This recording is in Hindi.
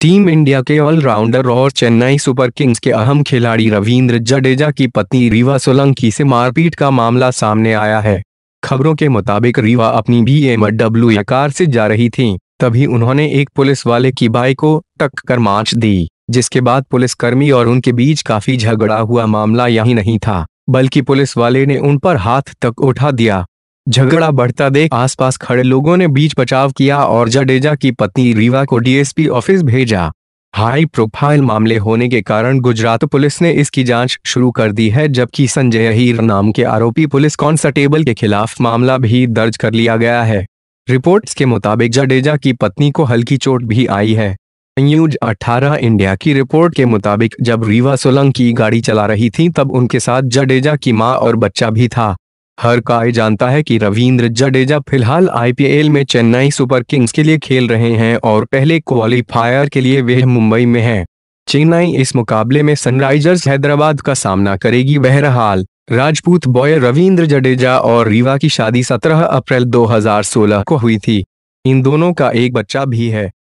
टीम इंडिया के ऑलराउंडर और चेन्नई सुपर किंग्स के अहम खिलाड़ी रविंद्र जडेजा की पत्नी रीवा सोलंकी से मारपीट का मामला सामने आया है खबरों के मुताबिक रीवा अपनी बी एम डब्ल्यू कार से जा रही थीं, तभी उन्होंने एक पुलिस वाले की बाइक को टक्कर मार्च दी जिसके बाद पुलिसकर्मी और उनके बीच काफी झगड़ा हुआ मामला यही नहीं था बल्कि पुलिस वाले ने उन पर हाथ तक उठा दिया झगड़ा बढ़ता देख आसपास खड़े लोगों ने बीच बचाव किया और जडेजा की पत्नी रीवा को डीएसपी ऑफिस भेजा हाई प्रोफाइल मामले होने के कारण गुजरात पुलिस ने इसकी जांच शुरू कर दी है जबकि संजय हीर नाम के आरोपी पुलिस कांस्टेबल के खिलाफ मामला भी दर्ज कर लिया गया है रिपोर्ट्स के मुताबिक जडेजा की पत्नी को हल्की चोट भी आई है न्यूज 18 इंडिया की रिपोर्ट के मुताबिक जब रीवा सोलंग की गाड़ी चला रही थी तब उनके साथ जडेजा की माँ और बच्चा भी था हर काई जानता है कि रविंद्र जडेजा फिलहाल आईपीएल में चेन्नई सुपर किंग्स के लिए खेल रहे हैं और पहले क्वालिफायर के लिए वे मुंबई में है चेन्नई इस मुकाबले में सनराइजर्स हैदराबाद का सामना करेगी बहरहाल राजपूत बॉय रविंद्र जडेजा और रीवा की शादी 17 अप्रैल 2016 को हुई थी इन दोनों का एक बच्चा भी है